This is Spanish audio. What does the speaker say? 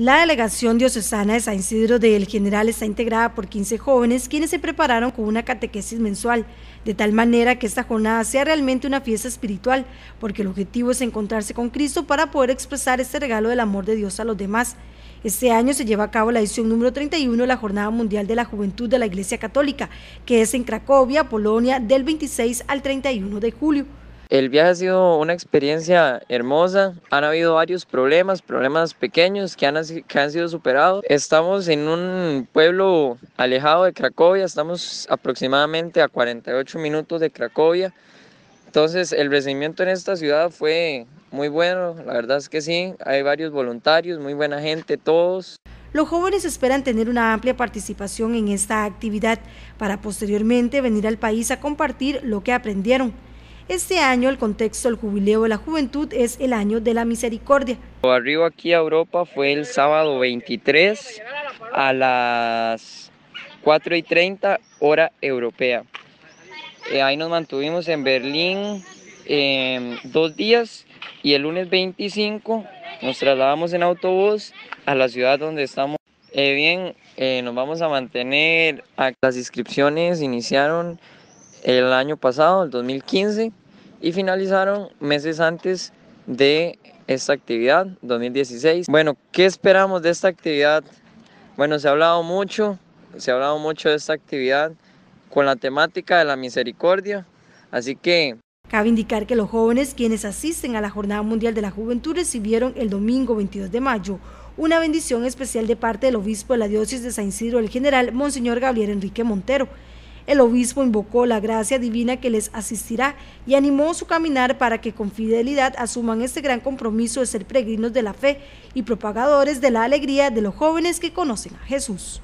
La delegación diocesana de San Isidro del General está integrada por 15 jóvenes quienes se prepararon con una catequesis mensual, de tal manera que esta jornada sea realmente una fiesta espiritual, porque el objetivo es encontrarse con Cristo para poder expresar este regalo del amor de Dios a los demás. Este año se lleva a cabo la edición número 31 de la Jornada Mundial de la Juventud de la Iglesia Católica, que es en Cracovia, Polonia, del 26 al 31 de julio. El viaje ha sido una experiencia hermosa. Han habido varios problemas, problemas pequeños que han, sido superados. Estamos en un pueblo alejado de Cracovia, estamos aproximadamente a 48 minutos de Cracovia. Entonces el recibimiento en esta ciudad fue muy bueno, la verdad es que sí, hay varios voluntarios, muy buena gente, todos. Los jóvenes esperan tener una amplia participación en esta actividad para posteriormente venir al país a compartir lo que aprendieron. Este año el contexto del Jubileo de la Juventud es el año de la misericordia. Arriba aquí a Europa fue el sábado 23 a las 4 y 30 hora europea. Eh, ahí nos mantuvimos en Berlín em, dos días y el lunes 25 nos trasladamos en autobús a la ciudad donde estamos. Eh, bien, eh, nos vamos a mantener. Las inscripciones iniciaron el año pasado, el 2015, y finalizaron meses antes de esta actividad, 2016. Bueno, ¿qué esperamos de esta actividad? Bueno, se ha hablado mucho, se ha hablado mucho de esta actividad con la temática de la misericordia, así que... Cabe indicar que los jóvenes quienes asisten a la Jornada Mundial de la Juventud recibieron el domingo 22 de mayo una bendición especial de parte del obispo de la diócesis de San Isidro, el general Monseñor Gabriel Enrique Montero, el obispo invocó la gracia divina que les asistirá y animó su caminar para que con fidelidad asuman este gran compromiso de ser peregrinos de la fe y propagadores de la alegría de los jóvenes que conocen a Jesús.